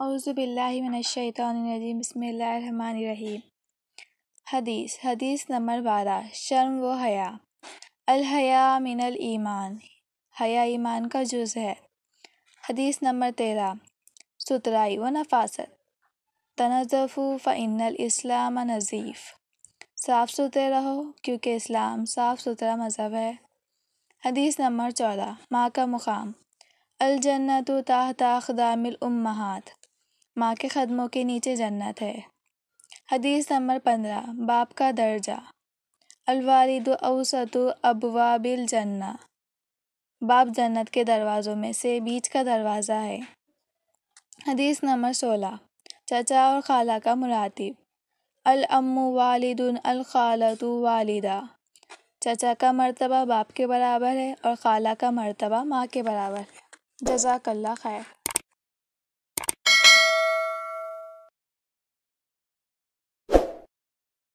اعوذ باللہ من الشیطان الرجیم بسم اللہ الرحمن الرحیم حدیث حدیث نمبر بارہ شرم و حیا الایمان حیا ایمان کا جز ہے حدیث نمبر تیرہ سترائی و نفاست تنظف فعن الاسلام نظیف صاف ستھرے رہو کیونکہ اسلام صاف ستھرا مذہب ہے حدیث نمبر چودہ ماں کا مقام الجنت و تاح الامہات دام ماں کے خدموں کے نیچے جنت ہے حدیث نمبر پندرہ باپ کا درجہ الوالد اوسط ابواب الجنہ باپ جنت کے دروازوں میں سے بیچ کا دروازہ ہے حدیث نمبر سولہ چچا اور خالہ کا مراتب الامو والد الخالت والدہ چچا کا مرتبہ باپ کے برابر ہے اور خالہ کا مرتبہ ماں کے برابر ہے جزاک اللہ خیر